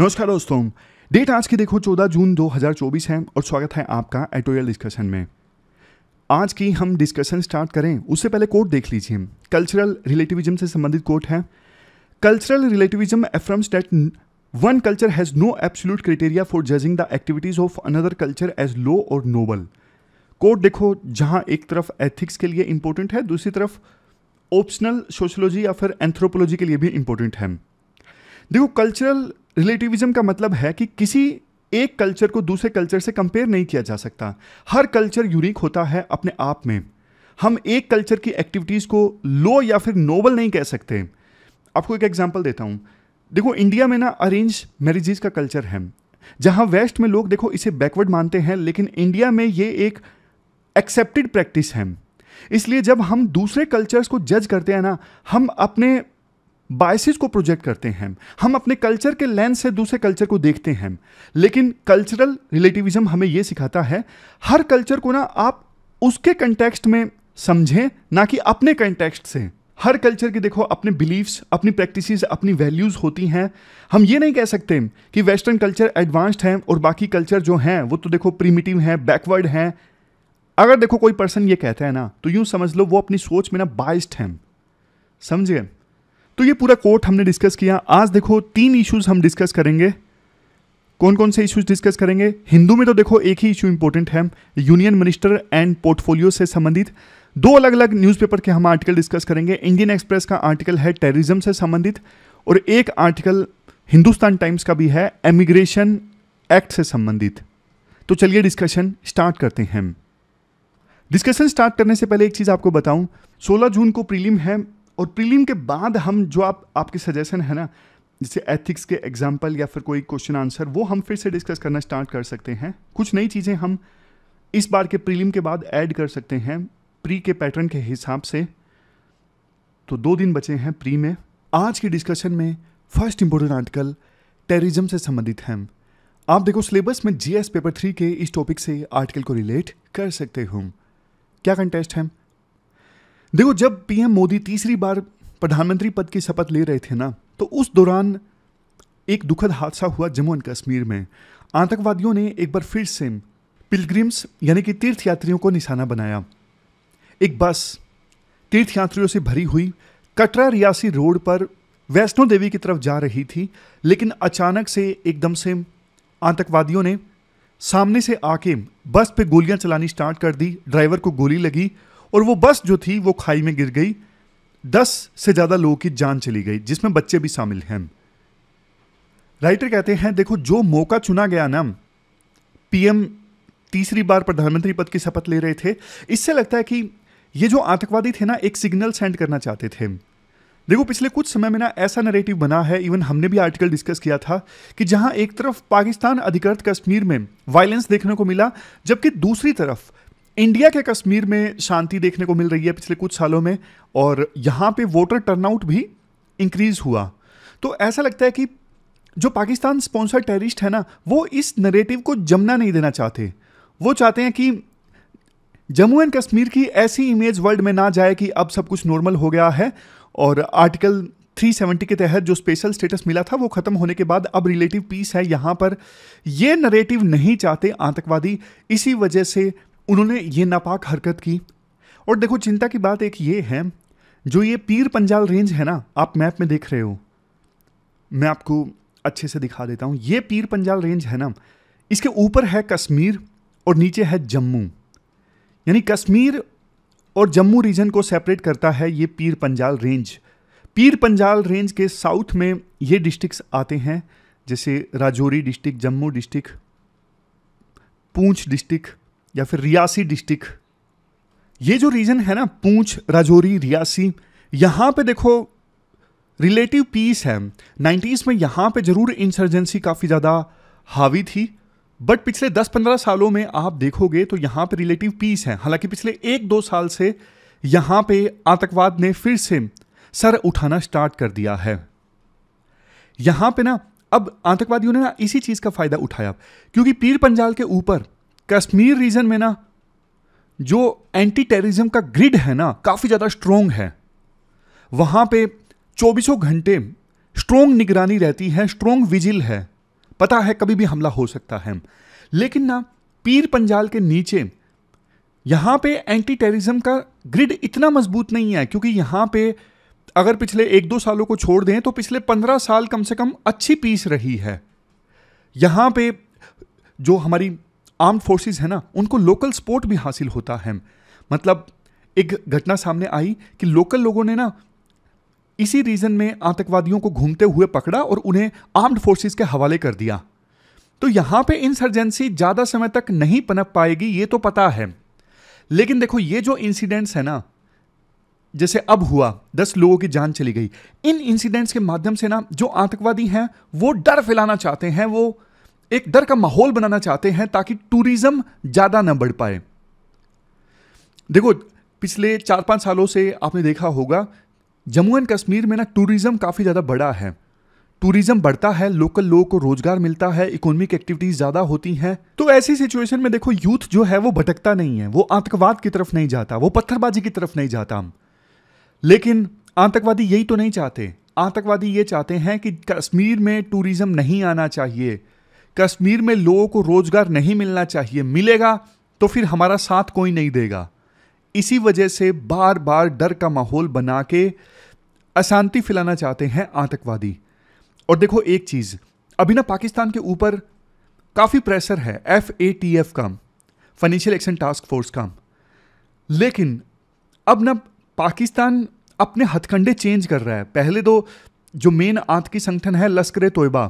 नमस्कार दोस्तों डेट आज की देखो 14 जून 2024 है और स्वागत है आपका एटोरियल डिस्कशन में आज की हम डिस्कशन स्टार्ट करें उससे पहले कोर्ट देख लीजिए कल्चरल रिलेटिविज्म से संबंधित कोर्ट है cultural relativism affirms that one culture has no absolute criteria for judging the activities of another culture as low और नोबल कोर्ट देखो जहां एक तरफ एथिक्स के लिए इंपॉर्टेंट है दूसरी तरफ ऑप्शनल सोशोलॉजी या फिर एंथ्रोपोलॉजी के लिए भी इंपॉर्टेंट है देखो कल्चरल रिलेटिविज्म का मतलब है कि किसी एक कल्चर को दूसरे कल्चर से कंपेयर नहीं किया जा सकता हर कल्चर यूनिक होता है अपने आप में हम एक कल्चर की एक्टिविटीज़ को लो या फिर नोबल नहीं कह सकते आपको एक एग्जाम्पल देता हूँ देखो इंडिया में ना अरेंज मैरिजेज का कल्चर है जहाँ वेस्ट में लोग देखो इसे बैकवर्ड मानते हैं लेकिन इंडिया में ये एक एक्सेप्टेड प्रैक्टिस है इसलिए जब हम दूसरे कल्चर्स को जज करते हैं ना हम अपने बायसिस को प्रोजेक्ट करते हैं हम अपने कल्चर के लेंस से दूसरे कल्चर को देखते हैं लेकिन कल्चरल रिलेटिविज्म हमें यह सिखाता है हर कल्चर को ना आप उसके कंटेक्स्ट में समझें ना कि अपने कंटेक्स्ट से हर कल्चर के देखो अपने बिलीव्स अपनी प्रैक्टिसेस अपनी वैल्यूज़ होती हैं हम ये नहीं कह सकते कि वेस्टर्न कल्चर एडवांस्ड हैं और बाकी कल्चर जो हैं वो तो देखो प्रीमिटिव हैं बैकवर्ड हैं अगर देखो कोई पर्सन ये कहता है ना तो यूं समझ लो वो अपनी सोच में ना बाइस्ड हैं समझिए तो ये पूरा कोर्ट हमने डिस्कस किया आज देखो तीन इश्यूज हम डिस्कस करेंगे कौन कौन से इश्यूज डिस्कस करेंगे हिंदू में तो देखो एक ही इशू इंपॉर्टेंट है यूनियन मिनिस्टर एंड पोर्टफोलियो से संबंधित दो अलग अलग न्यूज़पेपर के हम आर्टिकल डिस्कस करेंगे इंडियन एक्सप्रेस का आर्टिकल है टेररिज्म से संबंधित और एक आर्टिकल हिंदुस्तान टाइम्स का भी है एमिग्रेशन एक्ट से संबंधित तो चलिए डिस्कशन स्टार्ट करते हैं डिस्कशन स्टार्ट करने से पहले एक चीज़ आपको बताऊं 16 जून को प्रीलिम है और प्रीलिम के बाद हम जो आप आपके सजेशन है ना जैसे एथिक्स के एग्जाम्पल या फिर कोई क्वेश्चन आंसर वो हम फिर से डिस्कस करना स्टार्ट कर सकते हैं कुछ नई चीज़ें हम इस बार के प्रीलिम के बाद ऐड कर सकते हैं प्री के पैटर्न के हिसाब से तो दो दिन बचे हैं प्री में आज के डिस्कशन में फर्स्ट इंपॉर्टेंट आर्टिकल टेररिज्म से संबंधित हैं आप देखो सिलेबस में जीएस पेपर थ्री के इस टॉपिक से आर्टिकल को रिलेट कर सकते हो क्या कंटेस्ट है देखो जब पीएम मोदी तीसरी बार प्रधानमंत्री पद की शपथ ले रहे थे ना तो उस दौरान एक दुखद हादसा हुआ जम्मू एंड कश्मीर में आतंकवादियों ने एक बार फिर से पिलग्रिम्स यानी कि तीर्थयात्रियों को निशाना बनाया एक बस तीर्थयात्रियों से भरी हुई कटरा रियासी रोड पर वैष्णो देवी की तरफ जा रही थी लेकिन अचानक से एकदम से आतंकवादियों ने सामने से आके बस पे गोलियां चलानी स्टार्ट कर दी ड्राइवर को गोली लगी और वो बस जो थी वो खाई में गिर गई दस से ज़्यादा लोगों की जान चली गई जिसमें बच्चे भी शामिल हैं राइटर कहते हैं देखो जो मौका चुना गया ना पीएम तीसरी बार प्रधानमंत्री पद की शपथ ले रहे थे इससे लगता है कि ये जो आतंकवादी थे ना एक सिग्नल सेंड करना चाहते थे देखो पिछले कुछ समय में ना ऐसा नरेटिव बना है इवन हमने भी आर्टिकल डिस्कस किया था कि जहां एक तरफ पाकिस्तान अधिकृत कश्मीर में वायलेंस देखने को मिला जबकि दूसरी तरफ इंडिया के कश्मीर में शांति देखने को मिल रही है पिछले कुछ सालों में और यहाँ पे वोटर टर्नआउट भी इंक्रीज हुआ तो ऐसा लगता है कि जो पाकिस्तान स्पॉन्सर टेररिस्ट है ना वो इस नरेटिव को जमना नहीं देना चाहते वो चाहते हैं कि जम्मू एंड कश्मीर की ऐसी इमेज वर्ल्ड में ना जाए कि अब सब कुछ नॉर्मल हो गया है और आर्टिकल 370 के तहत जो स्पेशल स्टेटस मिला था वो खत्म होने के बाद अब रिलेटिव पीस है यहाँ पर ये नरेटिव नहीं चाहते आतंकवादी इसी वजह से उन्होंने ये नापाक हरकत की और देखो चिंता की बात एक ये है जो ये पीर पंजाल रेंज है ना आप मैप में देख रहे हो मैं आपको अच्छे से दिखा देता हूँ ये पीर पंजाल रेंज है ना इसके ऊपर है कश्मीर और नीचे है जम्मू यानी कश्मीर और जम्मू रीजन को सेपरेट करता है ये पीर पंजाल रेंज पीर पंजाल रेंज के साउथ में ये डिस्ट्रिक्स आते हैं जैसे Rajouri district Jammu district Poonch district या फिर रियासी डिस्ट्रिक्ट ये जो रीजन है ना पूंछ राजौरी रियासी यहाँ पे देखो रिलेटिव पीस है नाइन्टीज़ में यहाँ पे ज़रूर इंसर्जेंसी काफ़ी ज़्यादा हावी थी बट पिछले 10-15 सालों में आप देखोगे तो यहाँ पे रिलेटिव पीस है हालांकि पिछले एक दो साल से यहाँ पे आतंकवाद ने फिर से सर उठाना स्टार्ट कर दिया है यहाँ पे ना अब आतंकवादियों ने ना इसी चीज़ का फ़ायदा उठाया क्योंकि पीर पंजाल के ऊपर कश्मीर रीजन में ना जो एंटी टेररिज्म का ग्रिड है ना काफ़ी ज़्यादा स्ट्रोंग है वहाँ पे चौबीसों घंटे स्ट्रोंग निगरानी रहती है स्ट्रोंग विजिल है पता है कभी भी हमला हो सकता है लेकिन ना पीर पंजाल के नीचे यहाँ पे एंटी टेररिज्म का ग्रिड इतना मजबूत नहीं है क्योंकि यहाँ पे अगर पिछले एक दो सालों को छोड़ दें तो पिछले पंद्रह साल कम से कम अच्छी पीस रही है यहाँ पे जो हमारी आर्म्ड फोर्सेस है ना उनको लोकल सपोर्ट भी हासिल होता है मतलब एक घटना सामने आई कि लोकल लोगों ने ना इसी रीजन में आतंकवादियों को घूमते हुए पकड़ा और उन्हें आर्म्ड फोर्सेस के हवाले कर दिया तो यहां पे इंसर्जेंसी ज़्यादा समय तक नहीं पनप पाएगी ये तो पता है लेकिन देखो ये जो इंसिडेंट्स है ना जैसे अब हुआ दस लोगों की जान चली गई इन इंसिडेंट्स के माध्यम से ना जो आतंकवादी हैं वो डर फैलाना चाहते हैं वो एक डर का माहौल बनाना चाहते हैं ताकि टूरिज्म ज़्यादा ना बढ़ पाए देखो पिछले चार पाँच सालों से आपने देखा होगा जम्मू एंड कश्मीर में ना टूरिज़्म काफ़ी ज़्यादा बढ़ा है टूरिज़्म बढ़ता है लोकल लोगों को रोज़गार मिलता है इकोनॉमिक एक्टिविटीज़ ज़्यादा होती हैं तो ऐसी सिचुएशन में देखो यूथ जो है वो भटकता नहीं है वो आतंकवाद की तरफ नहीं जाता वो पत्थरबाजी की तरफ नहीं जाता लेकिन आतंकवादी यही तो नहीं चाहते आतंकवादी ये चाहते हैं कि कश्मीर में टूरिज़्म नहीं आना चाहिए कश्मीर में लोगों को रोजगार नहीं मिलना चाहिए मिलेगा तो फिर हमारा साथ कोई नहीं देगा इसी वजह से बार बार डर का माहौल बना के अशांति फैलाना चाहते हैं आतंकवादी और देखो एक चीज़ अभी ना पाकिस्तान के ऊपर काफ़ी प्रेशर है एफ ए टी एफ का फाइनेंशियल एक्शन टास्क फोर्स का लेकिन अब ना पाकिस्तान अपने हथकंडे चेंज कर रहा है पहले तो जो मेन आतंकी संगठन है लश्कर तोयबा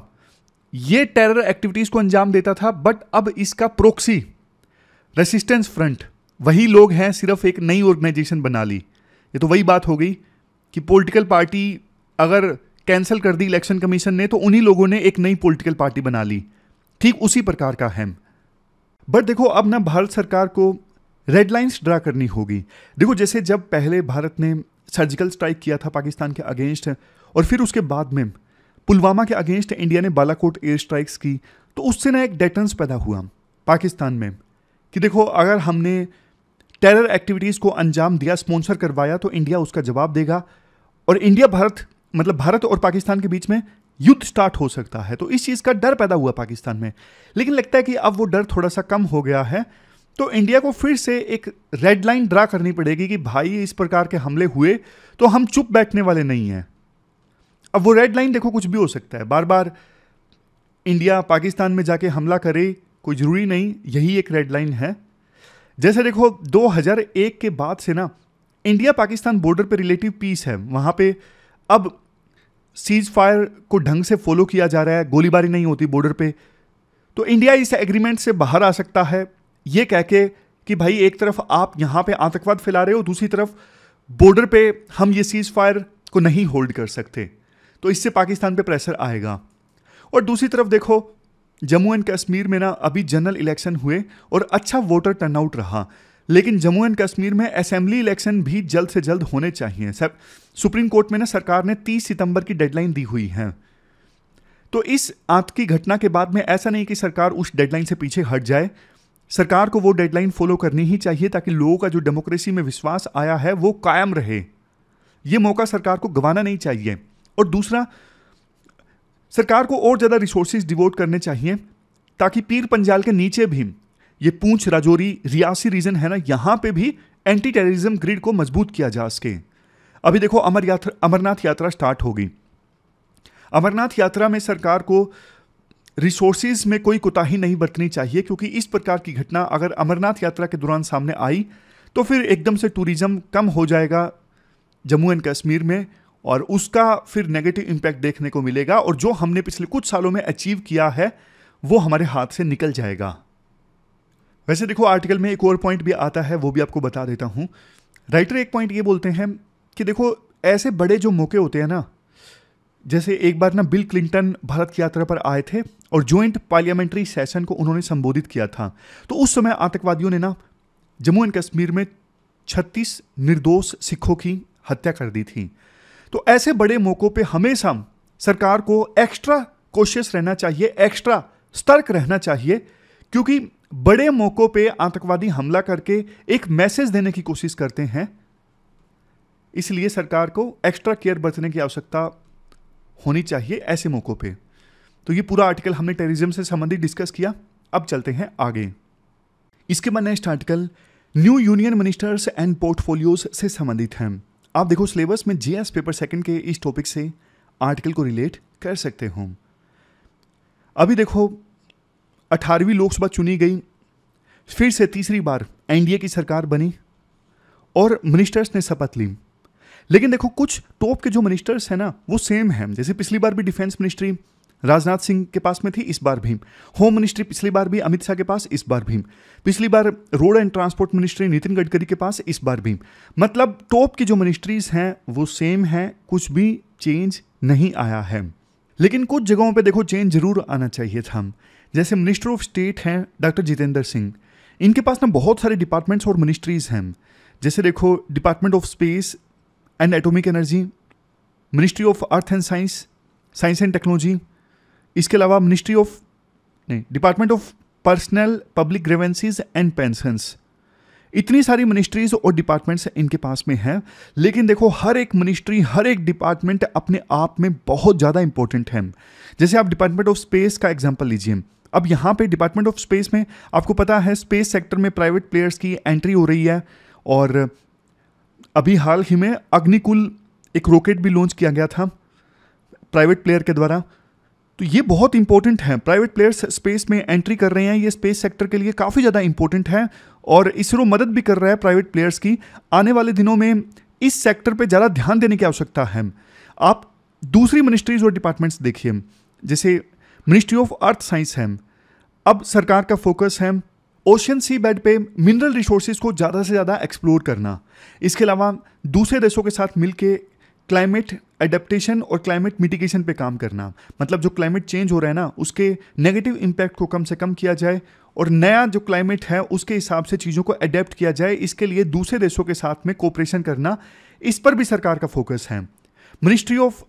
ये टेरर एक्टिविटीज़ को अंजाम देता था बट अब इसका प्रोक्सी रेसिस्टेंस फ्रंट वही लोग हैं सिर्फ एक नई ऑर्गेनाइजेशन बना ली ये तो वही बात हो गई कि पॉलिटिकल पार्टी अगर कैंसिल कर दी इलेक्शन कमीशन ने तो उन्हीं लोगों ने एक नई पॉलिटिकल पार्टी बना ली ठीक उसी प्रकार का हैम बट देखो अब ना भारत सरकार को रेड लाइन्स ड्रा करनी होगी देखो जैसे जब पहले भारत ने सर्जिकल स्ट्राइक किया था पाकिस्तान के अगेंस्ट और फिर उसके बाद में पुलवामा के अगेंस्ट इंडिया ने बालाकोट एयर स्ट्राइक्स की तो उससे ना एक डेटन्स पैदा हुआ पाकिस्तान में कि देखो अगर हमने टेरर एक्टिविटीज़ को अंजाम दिया स्पॉन्सर करवाया तो इंडिया उसका जवाब देगा और इंडिया भारत मतलब भारत और पाकिस्तान के बीच में युद्ध स्टार्ट हो सकता है तो इस चीज़ का डर पैदा हुआ पाकिस्तान में लेकिन लगता है कि अब वो डर थोड़ा सा कम हो गया है तो इंडिया को फिर से एक रेड लाइन ड्रा करनी पड़ेगी कि भाई इस प्रकार के हमले हुए तो हम चुप बैठने वाले नहीं हैं अब वो रेड लाइन देखो कुछ भी हो सकता है बार बार इंडिया पाकिस्तान में जाके हमला करे कोई ज़रूरी नहीं यही एक रेड लाइन है जैसे देखो 2001 के बाद से ना इंडिया पाकिस्तान बॉर्डर पे रिलेटिव पीस है वहाँ पे अब सीज फायर को ढंग से फॉलो किया जा रहा है गोलीबारी नहीं होती बॉर्डर पे तो इंडिया इस एग्रीमेंट से बाहर आ सकता है ये कह के कि भाई एक तरफ आप यहाँ पे आतंकवाद फैला रहे हो दूसरी तरफ बॉर्डर पे हम ये सीज फायर को नहीं होल्ड कर सकते तो इससे पाकिस्तान पे प्रेशर आएगा और दूसरी तरफ देखो जम्मू एंड कश्मीर में ना अभी जनरल इलेक्शन हुए और अच्छा वोटर टर्नआउट रहा लेकिन जम्मू एंड कश्मीर में असेंबली इलेक्शन भी जल्द से जल्द होने चाहिए सर सुप्रीम कोर्ट में ना सरकार ने 30 सितंबर की डेडलाइन दी हुई है तो इस आत की घटना के बाद में ऐसा नहीं कि सरकार उस डेडलाइन से पीछे हट जाए सरकार को वो डेडलाइन फॉलो करनी ही चाहिए ताकि लोगों का जो डेमोक्रेसी में विश्वास आया है वो कायम रहे ये मौका सरकार को गंवाना नहीं चाहिए और दूसरा सरकार को और ज़्यादा रिसोर्सेज डिवोट करने चाहिए ताकि पीर पंजाल के नीचे भी ये पूंछ राजौरी रियासी रीजन है ना यहाँ पे भी एंटी टेररिज्म ग्रिड को मजबूत किया जा सके अभी देखो अमर यात्रा अमरनाथ यात्रा स्टार्ट होगी अमरनाथ यात्रा में सरकार को रिसोर्सेज में कोई कोताही नहीं बरतनी चाहिए क्योंकि इस प्रकार की घटना अगर अमरनाथ यात्रा के दौरान सामने आई तो फिर एकदम से टूरिज़्म कम हो जाएगा जम्मू एंड कश्मीर में और उसका फिर नेगेटिव इम्पैक्ट देखने को मिलेगा और जो हमने पिछले कुछ सालों में अचीव किया है वो हमारे हाथ से निकल जाएगा वैसे देखो आर्टिकल में एक और पॉइंट भी आता है वो भी आपको बता देता हूँ राइटर एक पॉइंट ये बोलते हैं कि देखो ऐसे बड़े जो मौके होते हैं ना जैसे एक बार ना बिल क्लिंटन भारत की यात्रा पर आए थे और ज्वाइंट पार्लियामेंट्री सेशन को उन्होंने संबोधित किया था तो उस समय आतंकवादियों ने ना जम्मू एंड कश्मीर में 36 निर्दोष सिखों की हत्या कर दी थी तो ऐसे बड़े मौक़ों पे हमेशा सरकार को एक्स्ट्रा कोशिश रहना चाहिए एक्स्ट्रा सतर्क रहना चाहिए क्योंकि बड़े मौक़ों पे आतंकवादी हमला करके एक मैसेज देने की कोशिश करते हैं इसलिए सरकार को एक्स्ट्रा केयर बरतने की आवश्यकता होनी चाहिए ऐसे मौक़ों पे तो ये पूरा आर्टिकल हमने टेररिज्म से संबंधित डिस्कस किया अब चलते हैं आगे इसके बाद next article new union ministers and portfolios से संबंधित हैं आप देखो सिलेबस में जे पेपर सेकंड के इस टॉपिक से आर्टिकल को रिलेट कर सकते हो अभी देखो अठारहवीं लोकसभा चुनी गई फिर से तीसरी बार एनडीए की सरकार बनी और मिनिस्टर्स ने शपथ ली लेकिन देखो कुछ टॉप के जो मिनिस्टर्स हैं ना वो सेम हैं जैसे पिछली बार भी डिफेंस मिनिस्ट्री राजनाथ सिंह के पास में थी इस बार भीम होम मिनिस्ट्री पिछली बार भी अमित शाह के पास इस बार भीम पिछली बार road and transport ministry Nitin Gadkari के पास इस बार भीम मतलब टॉप की जो मिनिस्ट्रीज हैं वो सेम हैं कुछ भी चेंज नहीं आया है लेकिन कुछ जगहों पे देखो चेंज जरूर आना चाहिए था जैसे मिनिस्टर ऑफ स्टेट हैं डॉक्टर जितेंद्र सिंह इनके पास ना बहुत सारे डिपार्टमेंट्स और मिनिस्ट्रीज़ हैं जैसे देखो department of space and atomic energy ministry of earth and science science and technology इसके अलावा मिनिस्ट्री ऑफ नहीं department of personal public grievances and pensions इतनी सारी मिनिस्ट्रीज और डिपार्टमेंट्स इनके पास में हैं लेकिन देखो हर एक मिनिस्ट्री हर एक डिपार्टमेंट अपने आप में बहुत ज़्यादा इंपॉर्टेंट है जैसे आप डिपार्टमेंट ऑफ स्पेस का एग्जाम्पल लीजिए अब यहाँ पे डिपार्टमेंट ऑफ स्पेस में आपको पता है स्पेस सेक्टर में प्राइवेट प्लेयर्स की एंट्री हो रही है और अभी हाल ही में अग्निकुल एक रॉकेट भी लॉन्च किया गया था प्राइवेट प्लेयर के द्वारा तो ये बहुत इंपॉर्टेंट है प्राइवेट प्लेयर्स स्पेस में एंट्री कर रहे हैं ये स्पेस सेक्टर के लिए काफ़ी ज़्यादा इंपॉर्टेंट है और इसरो मदद भी कर रहा है प्राइवेट प्लेयर्स की आने वाले दिनों में इस सेक्टर पे ज़्यादा ध्यान देने की आवश्यकता है आप दूसरी मिनिस्ट्रीज और डिपार्टमेंट्स देखिए जैसे मिनिस्ट्री ऑफ अर्थ साइंस है अब सरकार का फोकस है ओशियन सी बेड पे मिनरल रिसोर्सेज को ज़्यादा से ज़्यादा एक्सप्लोर करना इसके अलावा दूसरे देशों के साथ मिलके क्लाइमेट एडेप्टेशन और क्लाइमेट मिटिगेशन पे काम करना मतलब जो क्लाइमेट चेंज हो रहा है ना उसके नेगेटिव इम्पैक्ट को कम से कम किया जाए और नया जो क्लाइमेट है उसके हिसाब से चीज़ों को अडेप्ट किया जाए इसके लिए दूसरे देशों के साथ में कोऑपरेशन करना इस पर भी सरकार का फोकस है ministry of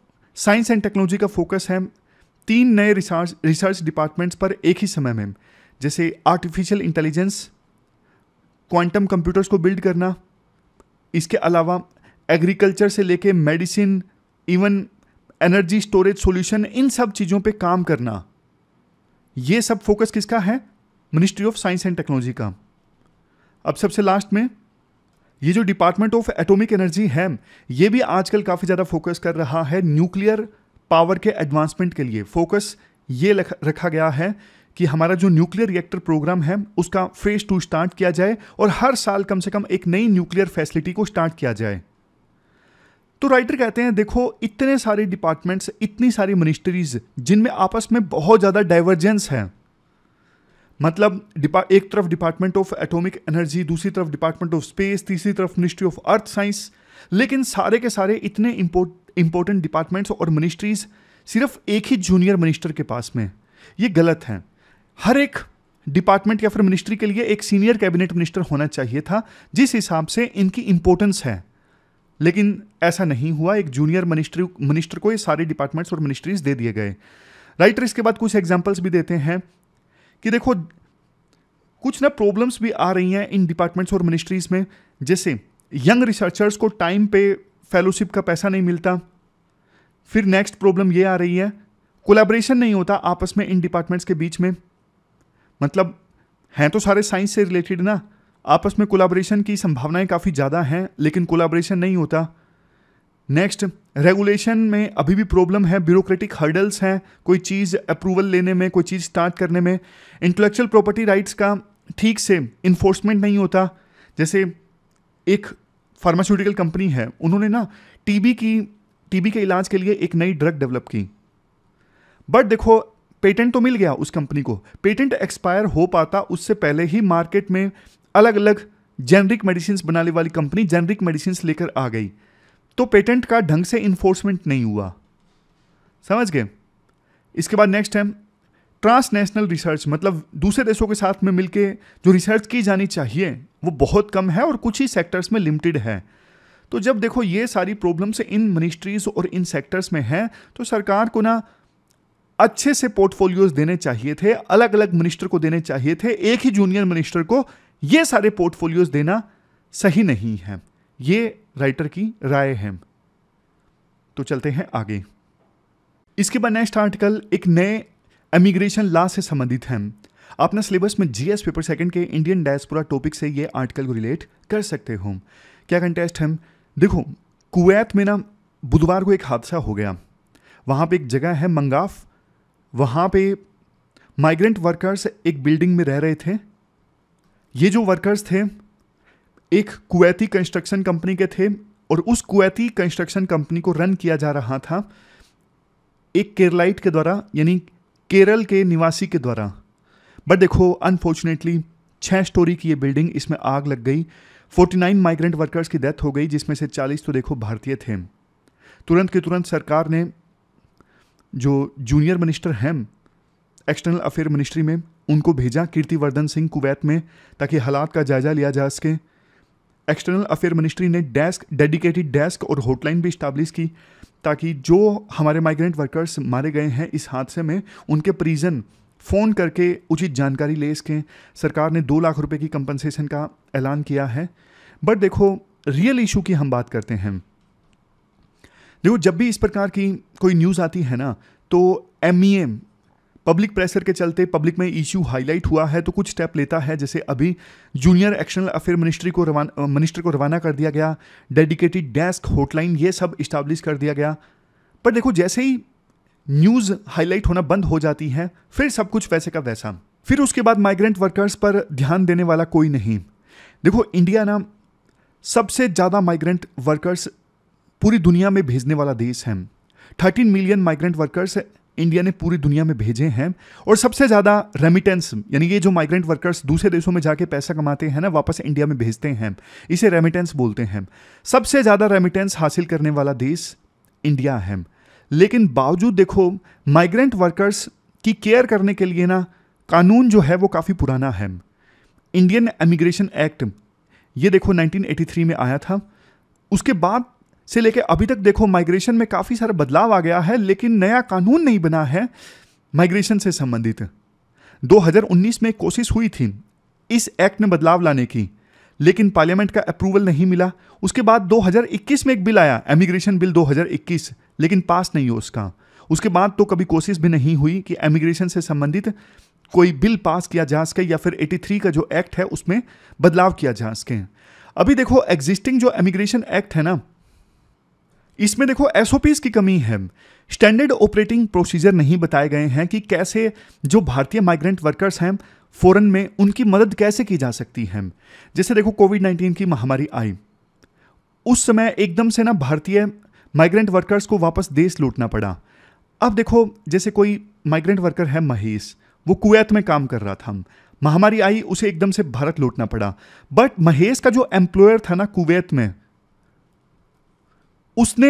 science and technology का फोकस है तीन नए रिसर्च रिसर्च डिपार्टमेंट्स पर एक ही समय में जैसे आर्टिफिशियल इंटेलिजेंस क्वांटम कंप्यूटर्स को बिल्ड करना इसके अलावा एग्रीकल्चर से लेके medicine even energy storage solution इन सब चीज़ों पे काम करना ये सब फोकस किसका है ministry of science and technology का अब सबसे लास्ट में ये जो डिपार्टमेंट ऑफ एटॉमिक एनर्जी है ये भी आजकल काफ़ी ज़्यादा फोकस कर रहा है न्यूक्लियर पावर के एडवांसमेंट के लिए फोकस ये रखा गया है कि हमारा जो न्यूक्लियर रिएक्टर प्रोग्राम है उसका फेज़ टू स्टार्ट किया जाए और हर साल कम से कम एक नई न्यूक्लियर फैसिलिटी को स्टार्ट किया जाए तो राइटर कहते हैं देखो इतने सारे डिपार्टमेंट्स इतनी सारी मिनिस्ट्रीज जिनमें आपस में बहुत ज़्यादा डाइवर्जेंस हैं मतलब एक तरफ डिपार्टमेंट ऑफ एटॉमिक एनर्जी दूसरी तरफ डिपार्टमेंट ऑफ स्पेस तीसरी तरफ मिनिस्ट्री ऑफ अर्थ साइंस लेकिन सारे के सारे इतने इंपॉर्टेंट डिपार्टमेंट्स और मिनिस्ट्रीज सिर्फ एक ही जूनियर मिनिस्टर के पास में ये गलत है हर एक डिपार्टमेंट या फिर मिनिस्ट्री के लिए एक सीनियर कैबिनेट मिनिस्टर होना चाहिए था जिस हिसाब से इनकी इंपॉर्टेंस है लेकिन ऐसा नहीं हुआ एक जूनियर मिनिस्ट्री मिनिस्टर को ये सारे डिपार्टमेंट्स और मिनिस्ट्रीज दे दिए गए राइटर इसके बाद कुछ एग्जाम्पल्स भी देते हैं कि देखो कुछ ना प्रॉब्लम्स भी आ रही हैं इन डिपार्टमेंट्स और मिनिस्ट्रीज में जैसे यंग रिसर्चर्स को टाइम पे फेलोशिप का पैसा नहीं मिलता फिर नेक्स्ट प्रॉब्लम ये आ रही है कोलेबरेशन नहीं होता आपस में इन डिपार्टमेंट्स के बीच में मतलब हैं तो सारे साइंस से रिलेटेड ना आपस में कोलाब्रेशन की संभावनाएं काफ़ी ज़्यादा हैं लेकिन कोलाब्रेशन नहीं होता नेक्स्ट रेगुलेशन में अभी भी प्रॉब्लम है ब्यूरोक्रेटिक हर्डल्स हैं कोई चीज़ अप्रूवल लेने में कोई चीज़ स्टार्ट करने में इंटेलेक्चुअल प्रॉपर्टी राइट्स का ठीक से इन्फोर्समेंट नहीं होता जैसे एक फार्मास्यूटिकल कंपनी है उन्होंने ना टीबी की टीबी के इलाज के लिए एक नई ड्रग डेवलप की बट देखो पेटेंट तो मिल गया उस कंपनी को पेटेंट एक्सपायर हो पाता उससे पहले ही मार्केट में अलग अलग जेनरिक मेडिसिन बनाने वाली कंपनी जेनरिक मेडिसिन लेकर आ गई तो पेटेंट का ढंग से इन्फोर्समेंट नहीं हुआ समझ गए इसके बाद नेक्स्ट है ट्रांसनेशनल रिसर्च मतलब दूसरे देशों के साथ में मिलके जो रिसर्च की जानी चाहिए वो बहुत कम है और कुछ ही सेक्टर्स में लिमिटेड है तो जब देखो ये सारी प्रॉब्लम्स इन मिनिस्ट्रीज और इन सेक्टर्स में हैं तो सरकार को ना अच्छे से पोर्टफोलियोज देने चाहिए थे अलग अलग मिनिस्टर को देने चाहिए थे एक ही जूनियर मिनिस्टर को ये सारे पोर्टफोलियोज देना सही नहीं है ये राइटर की राय है तो चलते हैं आगे इसके बाद नेक्स्ट आर्टिकल एक नए इमिग्रेशन लॉ से संबंधित है अपना सिलेबस में जीएस पेपर सेकंड के इंडियन डायस्पोरा टॉपिक से ये आर्टिकल को रिलेट कर सकते हो क्या कंटेस्ट है देखो कुवैत में ना बुधवार को एक हादसा हो गया वहाँ पे एक जगह है मंगाफ वहाँ पे माइग्रेंट वर्कर्स एक बिल्डिंग में रह रहे थे ये जो वर्कर्स थे एक कुवैती कंस्ट्रक्शन कंपनी के थे और उस कुवैती कंस्ट्रक्शन कंपनी को रन किया जा रहा था एक केरलाइट के द्वारा यानी केरल के निवासी के द्वारा बट देखो अनफॉर्चुनेटली छः स्टोरी की ये बिल्डिंग इसमें आग लग गई 49 माइग्रेंट वर्कर्स की डेथ हो गई जिसमें से 40 तो देखो भारतीय थे तुरंत के तुरंत सरकार ने जो जूनियर मिनिस्टर हैं एक्सटर्नल अफेयर मिनिस्ट्री में उनको भेजा कीर्तिवर्धन सिंह कुवैत में ताकि हालात का जायजा लिया जा सके एक्सटर्नल अफेयर मिनिस्ट्री ने डेस्क डेडिकेटेड डेस्क और हॉटलाइन भी इस्टाब्लिश की ताकि जो हमारे माइग्रेंट वर्कर्स मारे गए हैं इस हादसे में उनके परिजन फ़ोन करके उचित जानकारी ले सकें सरकार ने दो लाख रुपए की कंपनसेशन का ऐलान किया है बट देखो रियल इशू की हम बात करते हैं देखो जब भी इस प्रकार की कोई न्यूज़ आती है ना तो एम पब्लिक प्रेशर के चलते पब्लिक में इश्यू हाईलाइट हुआ है तो कुछ स्टेप लेता है जैसे अभी जूनियर एक्शनल अफेयर मिनिस्ट्री को रवाना मिनिस्टर को रवाना कर दिया गया डेडिकेटेड डेस्क होटलाइन ये सब इस्टाब्लिश कर दिया गया पर देखो जैसे ही न्यूज़ हाईलाइट होना बंद हो जाती है फिर सब कुछ वैसे का वैसा फिर उसके बाद माइग्रेंट वर्कर्स पर ध्यान देने वाला कोई नहीं देखो इंडिया ना सबसे ज़्यादा माइग्रेंट वर्कर्स पूरी दुनिया में भेजने वाला देश है thirteen million migrant workers India ने पूरी दुनिया में भेजे हैं और सबसे ज़्यादा रेमिटेंस यानी ये जो माइग्रेंट वर्कर्स दूसरे देशों में जाके पैसा कमाते हैं ना वापस इंडिया में भेजते हैं इसे रेमिटेंस बोलते हैं सबसे ज़्यादा रेमिटेंस हासिल करने वाला देश इंडिया है लेकिन बावजूद देखो माइग्रेंट वर्कर्स की केयर करने के लिए ना कानून जो है वो काफ़ी पुराना है इंडियन एमिग्रेशन एक्ट ये देखो 1983 में आया था उसके बाद से लेकर अभी तक देखो माइग्रेशन में काफ़ी सारा बदलाव आ गया है लेकिन नया कानून नहीं बना है माइग्रेशन से संबंधित 2019 में कोशिश हुई थी इस एक्ट में बदलाव लाने की लेकिन पार्लियामेंट का अप्रूवल नहीं मिला उसके बाद 2021 में एक बिल आया एमिग्रेशन बिल 2021 लेकिन पास नहीं हो उसका उसके बाद तो कभी कोशिश भी नहीं हुई कि एमिग्रेशन से संबंधित कोई बिल पास किया जा सके या फिर 83 का जो एक्ट है उसमें बदलाव किया जा सके अभी देखो एग्जिस्टिंग जो एमिग्रेशन एक्ट है ना इसमें देखो एसओपीज की कमी है स्टैंडर्ड ऑपरेटिंग प्रोसीजर नहीं बताए गए हैं कि कैसे जो भारतीय माइग्रेंट वर्कर्स हैं फॉरन में उनकी मदद कैसे की जा सकती है जैसे देखो कोविड नाइन्टीन की महामारी आई उस समय एकदम से ना भारतीय माइग्रेंट वर्कर्स को वापस देश लौटना पड़ा अब देखो जैसे कोई माइग्रेंट वर्कर है महेश वो कुवैत में काम कर रहा था महामारी आई उसे एकदम से भारत लौटना पड़ा बट महेश का जो एम्प्लॉयर था ना कुवैत में उसने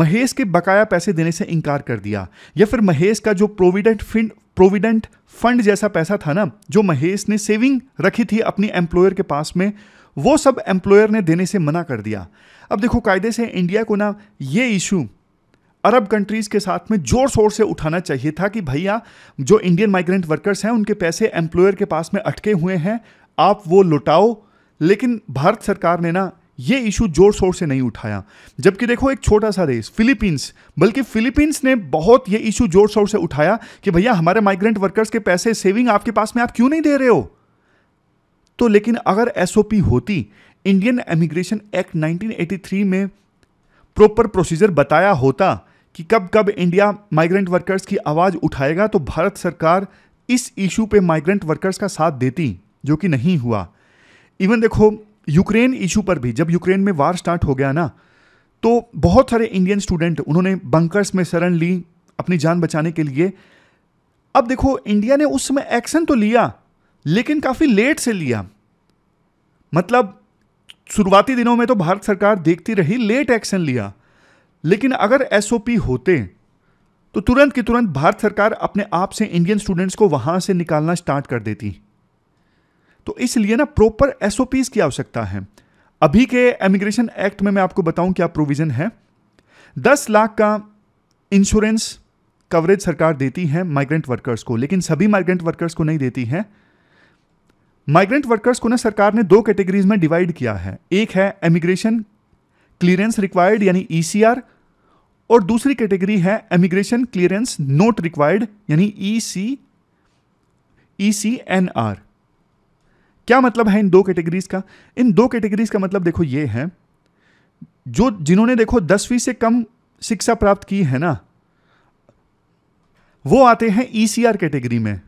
महेश के बकाया पैसे देने से इनकार कर दिया या फिर महेश का जो प्रोविडेंट फंड प्रोविडेंट फंड जैसा पैसा था ना जो महेश ने सेविंग रखी थी अपनी एम्प्लॉयर के पास में वो सब एम्प्लॉयर ने देने से मना कर दिया अब देखो कायदे से इंडिया को ना ये इशू अरब कंट्रीज़ के साथ में जोर शोर से उठाना चाहिए था कि भैया जो इंडियन माइग्रेंट वर्कर्स हैं उनके पैसे एम्प्लॉयर के पास में अटके हुए हैं आप वो लुटाओ लेकिन भारत सरकार ने ना ये इशू जोर शोर से नहीं उठाया जबकि देखो एक छोटा सा देश फिलीपींस बल्कि फिलीपींस ने बहुत ये इशू जोर शोर से उठाया कि भैया हमारे माइग्रेंट वर्कर्स के पैसे सेविंग आपके पास में आप क्यों नहीं दे रहे हो तो लेकिन अगर एस होती इंडियन एमिग्रेशन एक्ट 1983 में प्रॉपर प्रोसीजर बताया होता कि कब कब इंडिया माइग्रेंट वर्कर्स की आवाज़ उठाएगा तो भारत सरकार इस इशू पे माइग्रेंट वर्कर्स का साथ देती जो कि नहीं हुआ इवन देखो यूक्रेन इशू पर भी जब यूक्रेन में वार स्टार्ट हो गया ना तो बहुत सारे इंडियन स्टूडेंट उन्होंने बंकर्स में शरण ली अपनी जान बचाने के लिए अब देखो इंडिया ने उस समय एक्शन तो लिया लेकिन काफ़ी लेट से लिया मतलब शुरुआती दिनों में तो भारत सरकार देखती रही लेट एक्शन लिया लेकिन अगर एस होते तो तुरंत के तुरंत भारत सरकार अपने आप से इंडियन स्टूडेंट्स को वहाँ से निकालना स्टार्ट कर देती तो इसलिए ना प्रॉपर एसओपीज की आवश्यकता है अभी के इमिग्रेशन एक्ट में मैं आपको बताऊं क्या प्रोविजन है दस लाख का इंश्योरेंस कवरेज सरकार देती है माइग्रेंट वर्कर्स को लेकिन सभी माइग्रेंट वर्कर्स को नहीं देती है माइग्रेंट वर्कर्स को ना सरकार ने दो कैटेगरीज में डिवाइड किया है एक है इमिग्रेशन क्लियरेंस रिक्वायर्ड यानी ईसीआर e और दूसरी कैटेगरी है इमिग्रेशन क्लियरेंस नोट रिक्वायर्ड यानी ई सी ई सी एन आर क्या मतलब है इन दो कैटेगरीज का इन दो कैटेगरीज का मतलब देखो ये है जो जिन्होंने देखो दसवीं से कम शिक्षा प्राप्त की है ना वो आते हैं ईसीआर e कैटेगरी में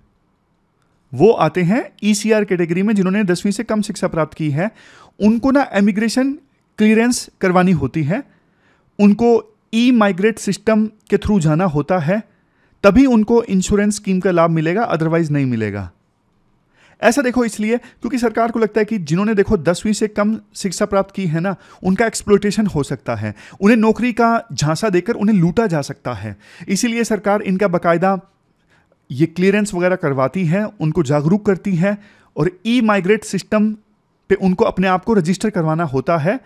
वो आते हैं ईसीआर e कैटेगरी में जिन्होंने दसवीं से कम शिक्षा प्राप्त की है उनको ना एमिग्रेशन क्लियरेंस करवानी होती है उनको ई माइग्रेट सिस्टम के थ्रू जाना होता है तभी उनको इंश्योरेंस स्कीम का लाभ मिलेगा अदरवाइज नहीं मिलेगा ऐसा देखो इसलिए क्योंकि सरकार को लगता है कि जिन्होंने देखो दसवीं से कम शिक्षा प्राप्त की है ना उनका एक्सप्लोटेशन हो सकता है उन्हें नौकरी का झांसा देकर उन्हें लूटा जा सकता है इसीलिए सरकार इनका बाकायदा ये क्लियरेंस वगैरह करवाती है उनको जागरूक करती है और ई माइग्रेट सिस्टम पे उनको अपने आप को रजिस्टर करवाना होता है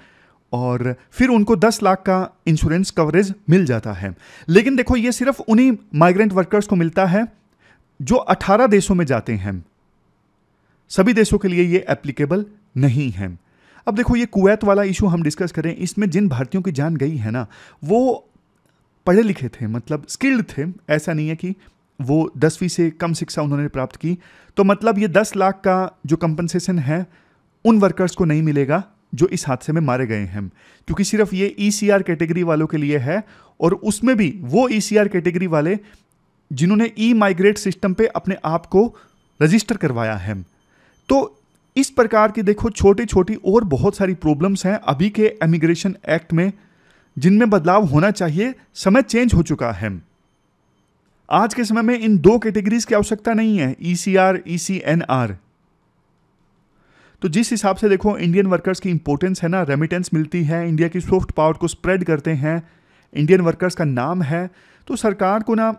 और फिर उनको 10 लाख का इंश्योरेंस कवरेज मिल जाता है लेकिन देखो ये सिर्फ उन्हीं माइग्रेंट वर्कर्स को मिलता है जो 18 देशों में जाते हैं सभी देशों के लिए ये एप्लीकेबल नहीं है अब देखो ये कुवैत वाला इशू हम डिस्कस करें इसमें जिन भारतीयों की जान गई है ना वो पढ़े लिखे थे मतलब स्किल्ड थे ऐसा नहीं है कि वो दसवीं से कम शिक्षा उन्होंने प्राप्त की तो मतलब ये दस लाख का जो कंपनसेशन है उन वर्कर्स को नहीं मिलेगा जो इस हादसे में मारे गए हैं क्योंकि सिर्फ ये ई e कैटेगरी वालों के लिए है और उसमें भी वो ई e कैटेगरी वाले जिन्होंने ई माइग्रेट सिस्टम पे अपने आप को रजिस्टर करवाया है तो इस प्रकार की देखो छोटी छोटी और बहुत सारी प्रॉब्लम्स हैं अभी के एमिग्रेशन एक्ट में जिनमें बदलाव होना चाहिए समय चेंज हो चुका है आज के समय में इन दो कैटेगरीज की आवश्यकता नहीं है E C R E C N R तो जिस हिसाब से देखो इंडियन वर्कर्स की इंपॉर्टेंस है ना रेमिटेंस मिलती है इंडिया की सॉफ्ट पावर को स्प्रेड करते हैं इंडियन वर्कर्स का नाम है तो सरकार को ना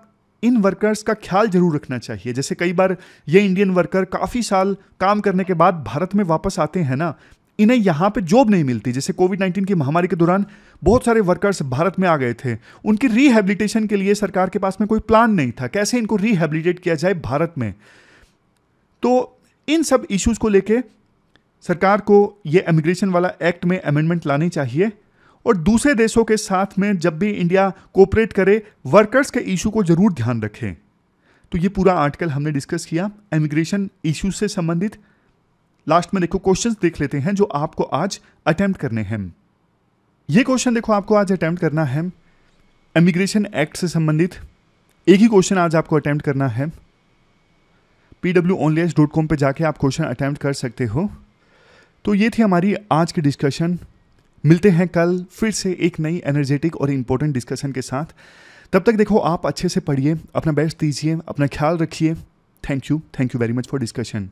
इन वर्कर्स का ख्याल जरूर रखना चाहिए जैसे कई बार ये इंडियन वर्कर काफ़ी साल काम करने के बाद भारत में वापस आते हैं ना इन्हें यहाँ पे जॉब नहीं मिलती जैसे कोविड नाइन्टीन की महामारी के दौरान बहुत सारे वर्कर्स भारत में आ गए थे उनकी रीहेबिलिटेशन के लिए सरकार के पास में कोई प्लान नहीं था कैसे इनको रिहेबिलिटेट किया जाए भारत में तो इन सब इश्यूज़ को लेके सरकार को ये इमिग्रेशन वाला एक्ट में अमेंडमेंट लानी चाहिए और दूसरे देशों के साथ में जब भी इंडिया कोऑपरेट करे वर्कर्स के इशू को ज़रूर ध्यान रखें तो ये पूरा आर्टिकल हमने डिस्कस किया इमिग्रेशन इशू से संबंधित लास्ट में देखो क्वेश्चन देख लेते हैं जो आपको आज अटैम्प्ट करने हैं ये क्वेश्चन देखो आपको आज अटैम्प्ट करना है इमिग्रेशन एक्ट से संबंधित एक ही क्वेश्चन आज आपको अटैम्प्ट करना है P W S dot com पर जाके आप क्वेश्चन अटैम्प्ट कर सकते हो तो ये थी हमारी आज की डिस्कशन मिलते हैं कल फिर से एक नई एनर्जेटिक और इम्पोर्टेंट डिस्कशन के साथ तब तक देखो आप अच्छे से पढ़िए अपना बेस्ट दीजिए अपना ख्याल रखिए thank you thank you very much for discussion